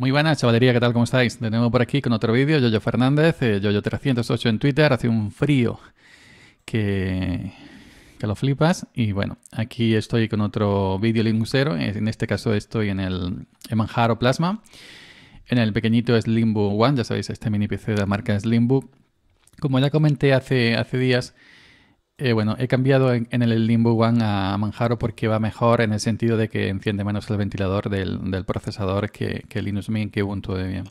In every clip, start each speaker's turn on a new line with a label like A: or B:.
A: Muy buenas, chavalería, ¿qué tal? ¿Cómo estáis? De nuevo por aquí con otro vídeo, Yoyo Fernández, eh, Yoyo308 en Twitter, hace un frío que, que lo flipas. Y bueno, aquí estoy con otro vídeo Linuxero, en este caso estoy en el Emanjaro Plasma, en el pequeñito Slimbook One, ya sabéis, este mini PC de la marca Slimbook. Como ya comenté hace, hace días, eh, bueno, he cambiado en, el Limbo One a Manjaro porque va mejor en el sentido de que enciende menos el ventilador del, procesador que, Linux Mint, que Ubuntu bien.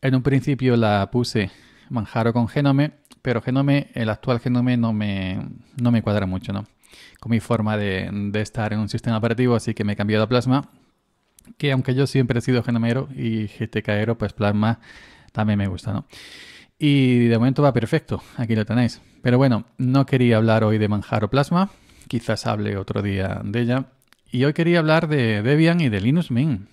A: En un principio la puse Manjaro con Genome, pero Genome, el actual Genome no me, no me cuadra mucho, ¿no? Con mi forma de, estar en un sistema operativo, así que me he cambiado a Plasma, que aunque yo siempre he sido genomero y GTKero, pues Plasma también me gusta, ¿no? Y de momento va perfecto, aquí lo tenéis. Pero bueno, no quería hablar hoy de Manjaro Plasma, quizás hable otro día de ella. Y hoy quería hablar de Debian y de Linux Mint.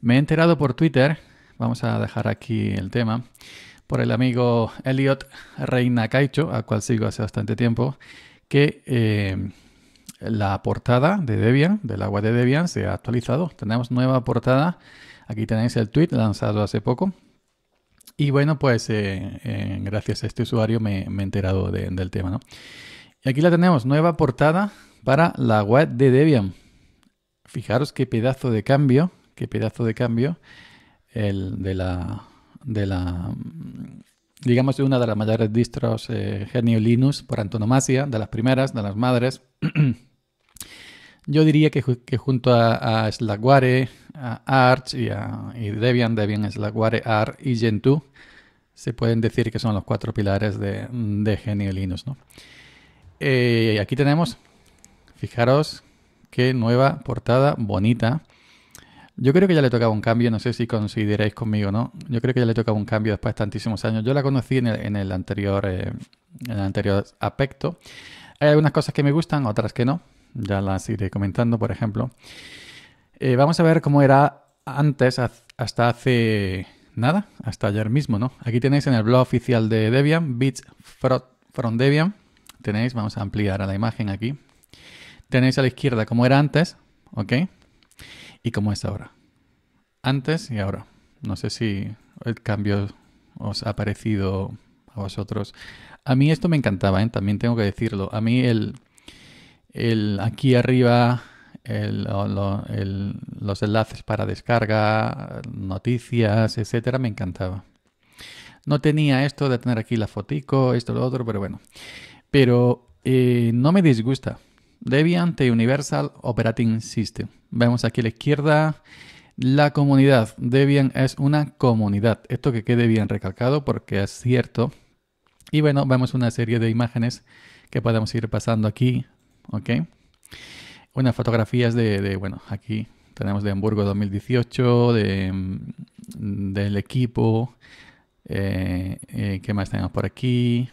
A: Me he enterado por Twitter, vamos a dejar aquí el tema, por el amigo Elliot Reina Caicho, al cual sigo hace bastante tiempo, que eh, la portada de Debian, del agua de Debian, se ha actualizado. Tenemos nueva portada. Aquí tenéis el tweet lanzado hace poco, y bueno, pues eh, eh, gracias a este usuario me, he enterado del tema, ¿no? Y aquí la tenemos, nueva portada para la web de Debian. Fijaros qué pedazo de cambio, qué pedazo de cambio el de la, de la digamos, de una de las mayores distros eh, Genio Linux por antonomasia, de las primeras, de las madres. Yo diría que, junto a, a, Slackware, Arch y, a, Debian, Debian, Slackware, Arch y Gentoo, se pueden decir que son los cuatro pilares de, de Genio Linux. ¿no? Eh, aquí tenemos, fijaros qué nueva portada bonita. Yo creo que ya le tocaba un cambio, no sé si consideráis conmigo, ¿no? Yo creo que ya le tocaba un cambio después de tantísimos años. Yo la conocí en el, anterior, en el anterior eh, aspecto. Hay algunas cosas que me gustan, otras que no ya las iré comentando, por ejemplo. Eh, vamos a ver cómo era antes, hasta hace nada, hasta ayer mismo, ¿no? Aquí tenéis en el blog oficial de Debian, Bits from Debian. Tenéis, vamos a ampliar a la imagen aquí. Tenéis a la izquierda cómo era antes, ¿ok? Y cómo es ahora. Antes y ahora. No sé si el cambio os ha parecido a vosotros. A mí esto me encantaba, ¿eh? también tengo que decirlo. A mí el, el, aquí arriba los enlaces para descarga, noticias, etcétera, me encantaba. No tenía esto de tener aquí la fotico, esto, lo otro, pero bueno. Pero eh, no me disgusta. Debian t Universal Operating System. Vemos aquí a la izquierda la comunidad. Debian es una comunidad. Esto que quede bien recalcado porque es cierto. Y bueno, vemos una serie de imágenes que podemos ir pasando aquí ¿ok? Unas fotografías de, bueno, aquí tenemos de Hamburgo 2018, mm, del equipo, eh, eh, ¿qué más tenemos por aquí?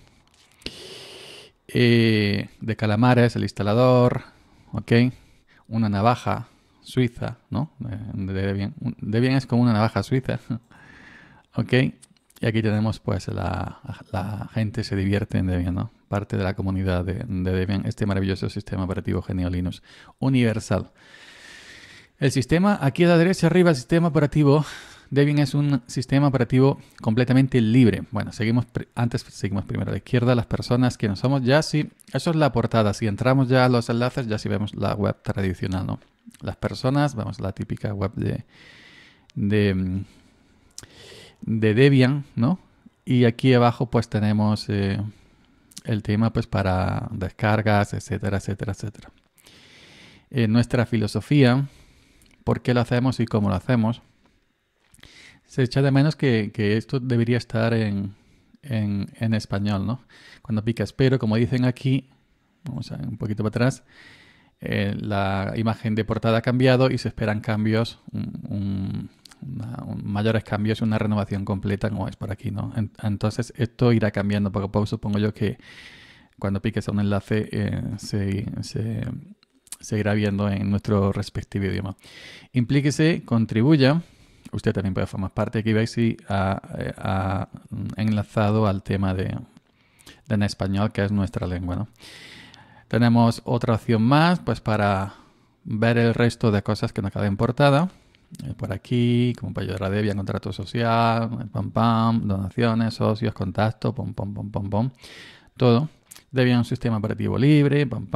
A: Eh, de Calamares, el instalador, ¿ok? Una navaja suiza, ¿no? De, bien, es como una navaja suiza, ¿ok? Y aquí tenemos pues la, la gente se divierte en Debian, ¿no? parte de la comunidad de, Debian, este maravilloso sistema operativo genio Linux universal. El sistema, aquí a la derecha arriba, el sistema operativo Debian es un sistema operativo completamente libre. Bueno, seguimos antes seguimos primero a la izquierda las personas que no somos ya sí, eso es la portada. Si entramos ya a los enlaces ya sí vemos la web tradicional, ¿no? Las personas, vamos a la típica web de Debian, ¿no? Y aquí abajo pues tenemos eh, el tema pues para descargas, etcétera, etcétera, etcétera. Eh, nuestra filosofía, por qué lo hacemos y cómo lo hacemos, se echa de menos que, esto debería estar en, en, español, ¿no? Cuando pica espero, como dicen aquí, vamos a un poquito para atrás, eh, la imagen de portada ha cambiado y se esperan cambios, mayores cambios y una renovación completa como es por aquí, ¿no? entonces esto irá cambiando poco a poco. Supongo yo que cuando piques a un enlace eh, se, irá viendo en nuestro respectivo idioma. Implíquese, contribuya. Usted también puede formar parte. Aquí veis si ha, eh, enlazado al tema de, en español, que es nuestra lengua, Tenemos otra opción más, pues para ver el resto de cosas que nos queda importada eh, por aquí, como para ayudar a Debian, contrato social, pam pam, donaciones, socios, contacto, pom pom todo. Debian un sistema operativo libre, pam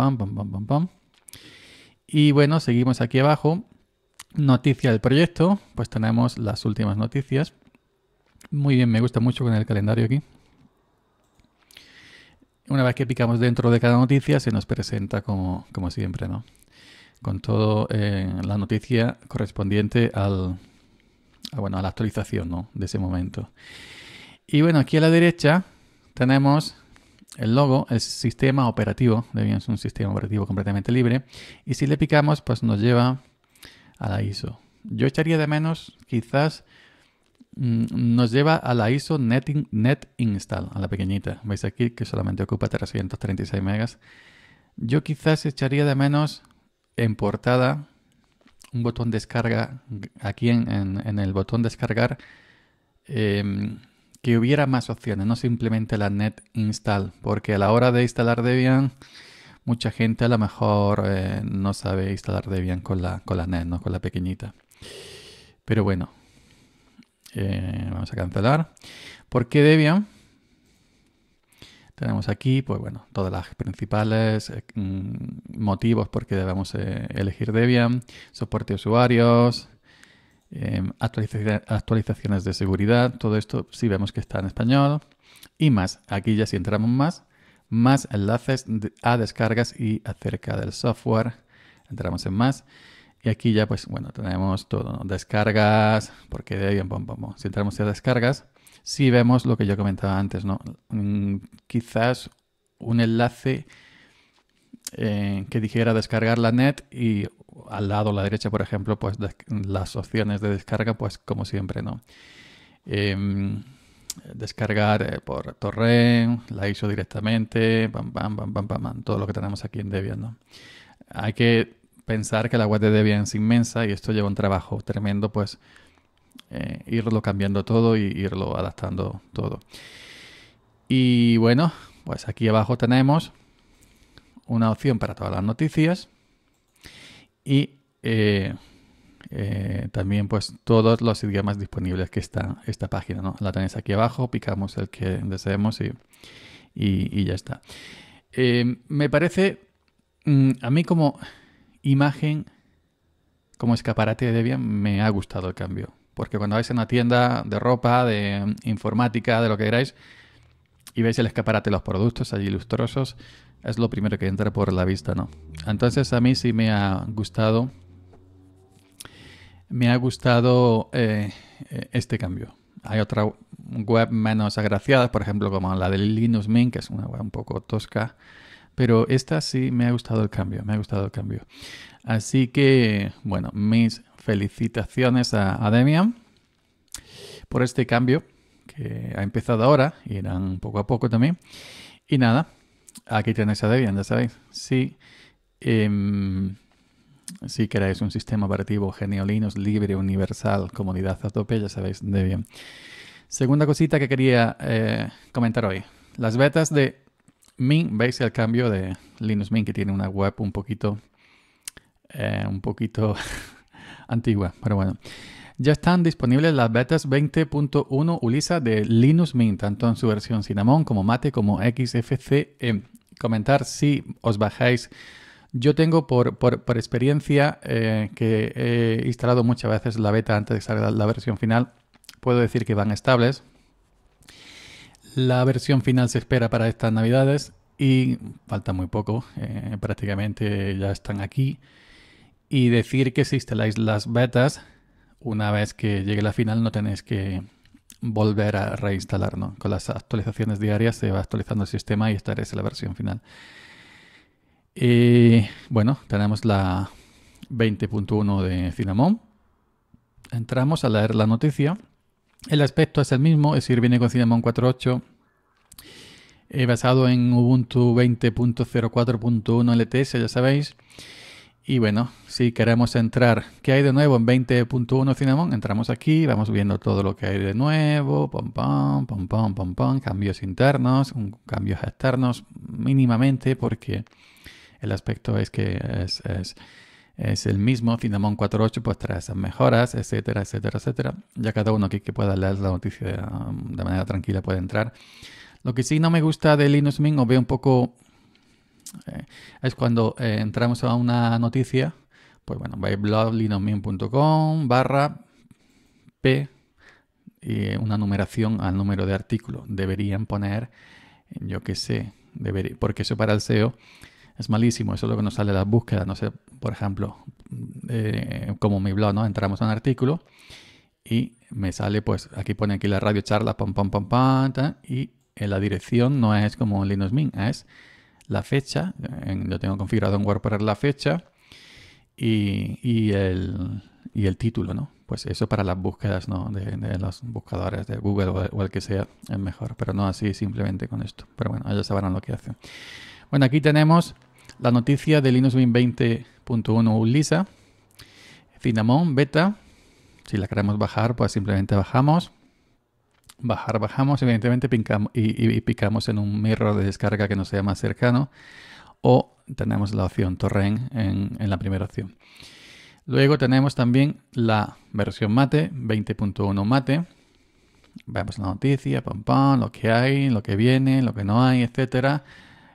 A: Y bueno, seguimos aquí abajo. Noticia del proyecto, pues tenemos las últimas noticias. Muy bien, me gusta mucho con el calendario aquí. Una vez que picamos dentro de cada noticia, se nos presenta como, como siempre, ¿no? con toda eh, la noticia correspondiente al, a, bueno, a la actualización de ese momento. Y bueno, aquí a la derecha tenemos el logo, el sistema operativo, bien es un sistema operativo completamente libre, y si le picamos, pues nos lleva a la ISO. Yo echaría de menos, quizás mm, nos lleva a la ISO Net, Net, Install, a la pequeñita. Veis aquí que solamente ocupa 336 megas. Yo quizás echaría de menos en portada, un botón descarga, aquí en, el botón descargar, em, que hubiera más opciones, no simplemente la net install, porque a la hora de instalar Debian, mucha gente a lo mejor eh, no sabe instalar Debian con la, con la net, ¿no? con la pequeñita. Pero bueno, eh, vamos a cancelar. porque qué Debian? Tenemos aquí, pues bueno, todas las principales eh, mm, motivos por qué debemos eh, elegir Debian, soporte de usuarios, em, actualizaciones de seguridad, todo esto sí vemos que está en español. Y más, aquí ya si entramos más, más enlaces a descargas y acerca del software. Entramos en más. Y aquí ya, pues bueno, tenemos todo, descargas, porque Debian, Si entramos en descargas, si vemos lo que yo comentaba antes, ¿no? Mm, quizás un enlace eh, que dijera descargar la net y al lado a la derecha, por ejemplo, pues las opciones de descarga, pues como siempre, ¿no? Em, descargar eh, por torrent, la ISO directamente, pam, pam, pam, pam, pam, todo lo que tenemos aquí en Debian, ¿no? Hay que pensar que la web de Debian es inmensa y esto lleva un trabajo tremendo, pues eh, irlo cambiando todo y irlo adaptando todo. Y bueno, pues aquí abajo tenemos una opción para todas las noticias y eh, eh, también pues todos los idiomas disponibles que está esta página. La tenéis aquí abajo, picamos el que deseemos y, ya está. me parece mm, a mí como imagen, como escaparate de Debian, me ha gustado el cambio porque cuando vais a una tienda de ropa, de informática, de lo que queráis, y veis el escaparate de los productos allí lustrosos, es lo primero que entra por la vista, ¿no? Entonces a mí sí me ha gustado, me ha gustado eh, este cambio. Hay otra web menos agraciada, por ejemplo, como la de Linux Mint, que es una web un poco tosca, pero esta sí me ha gustado el cambio, me ha gustado el cambio. Así que, bueno, mis felicitaciones a, Debian por este cambio que ha empezado ahora, y irán poco a poco también. Y nada, aquí tenéis a Debian, ya sabéis. Em, si, queréis un sistema operativo genio Linux, libre, universal, comodidad a tope, ya sabéis, Debian. Segunda cosita que quería eh, comentar hoy. Las betas de Min, veis el cambio de Linux Mint, que tiene una web un poquito... Eh, un poquito antigua, pero bueno. Ya están disponibles las betas 20.1 Ulisa de Linux Mint, tanto en su versión Cinnamon como Mate como XFCE. Comentar si os bajáis. Yo tengo por, experiencia eh, que he instalado muchas veces la beta antes de salir la versión final. Puedo decir que van estables. La versión final se espera para estas navidades y falta muy poco. Eh, prácticamente ya están aquí. Y decir que si instaláis las betas, una vez que llegue la final no tenéis que volver a reinstalar, Con las actualizaciones diarias se va actualizando el sistema y estaréis en la versión final. Y bueno, tenemos la 20.1 de Cinnamon. Entramos a leer la noticia. El aspecto es el mismo, es decir, viene con Cinnamon 4.8. Eh, basado en Ubuntu 20.04.1 LTS, ya sabéis. Y bueno, si queremos entrar, ¿qué hay de nuevo en 20.1 Cinnamon? Entramos aquí, vamos viendo todo lo que hay de nuevo, pom pom, pom pom, pom pom, cambios internos, cambios externos, mínimamente, porque el aspecto es que es, es, el mismo. Cinnamon 4.8 pues trae esas mejoras, etcétera, etcétera, etcétera. Ya cada uno aquí que pueda leer la noticia um, de manera tranquila puede entrar. Lo que sí no me gusta de Linux Mint, o veo un poco eh, es cuando eh, entramos a una noticia, pues bueno, bybloglinodmin.com barra P, y eh, una numeración al número de artículo. Deberían poner, yo qué sé, debería, porque eso para el SEO es malísimo, eso es lo que nos sale de las búsquedas. No sé, por ejemplo, como mi blog, ¿no? Entramos a un artículo y me sale, pues aquí pone aquí la radio charla, pam, pam, pam, pam, y la dirección no es como Linux es la fecha. yo tengo configurado en WordPress la fecha y, y, el, título, ¿no? Pues eso para las búsquedas, De, los buscadores de Google o, el que sea es mejor, pero no así simplemente con esto. Pero bueno, ellos sabrán lo que hacen. Bueno, aquí tenemos la noticia de Linux Mint 20.1 Ulisa, Cinnamon Beta. Si la queremos bajar, pues simplemente bajamos bajar, bajamos, evidentemente picamos, y, picamos en un mirror de descarga que nos sea más cercano o tenemos la opción torrent en, la primera opción. Luego tenemos también la versión mate, 20.1 mate. Vemos la noticia, pam, lo que hay, lo que viene, lo que no hay, etcétera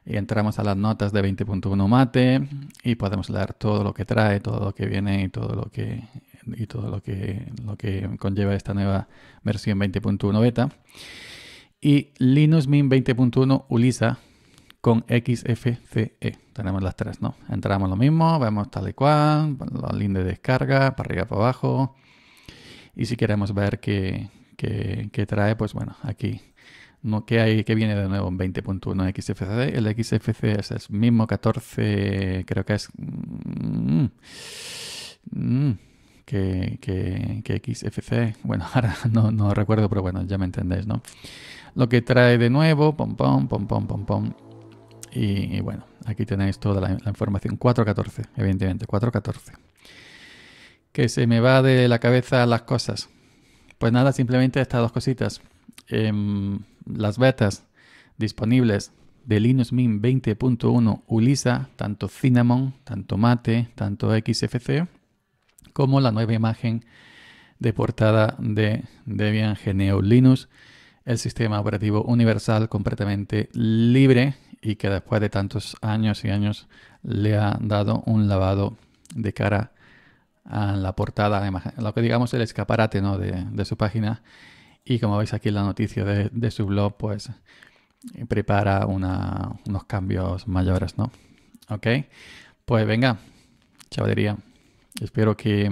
A: y entramos a las notas de 20.1 mate y podemos leer todo lo que trae, todo lo que viene y todo lo que todo lo que lo que conlleva esta nueva versión 20.1 beta. Y Linux Mint 20.1 Ulisa con XFCE. Tenemos las tres, ¿no? Entramos lo mismo, vemos tal y cual, la link de descarga, para arriba, para abajo. Y si queremos ver qué, qué, qué trae, pues bueno, aquí no, ¿qué, hay, que viene de nuevo en 20.1 XFC. El XFC es el mismo 14, creo que es... Mm, mm, que, xfc Bueno, ahora no, no recuerdo, pero bueno, ya me entendéis, ¿no? Lo que trae de nuevo, pom, pom, pom, pom, pom, Y, bueno, aquí tenéis toda la, información. 4.14, evidentemente, 4.14. Que se me va de la cabeza las cosas. Pues nada, simplemente estas dos cositas. Em, las betas disponibles de Linux Mint 20.1 Ulisa, tanto Cinnamon, tanto Mate, tanto XFC, como la nueva imagen de portada de Debian Geneo Linux, el sistema operativo universal completamente libre y que después de tantos años y años le ha dado un lavado de cara a la portada, lo que digamos el escaparate ¿no? de, de su página y como veis aquí la noticia de, su blog, pues prepara unos cambios mayores, ¿no? Ok, pues venga, chavalería. Espero que,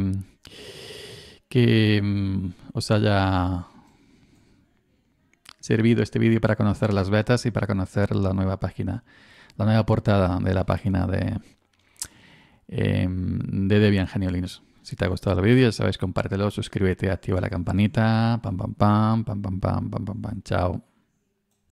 A: mm, os haya servido este vídeo para conocer las betas y para conocer la nueva página, la nueva portada de la página de, em, de Debian Genio si te ha gustado el vídeo, sabes, compártelo, suscríbete, activa la campanita. Pam, pam, pam, pam, pam, pam, pam, pam, pam. Chao.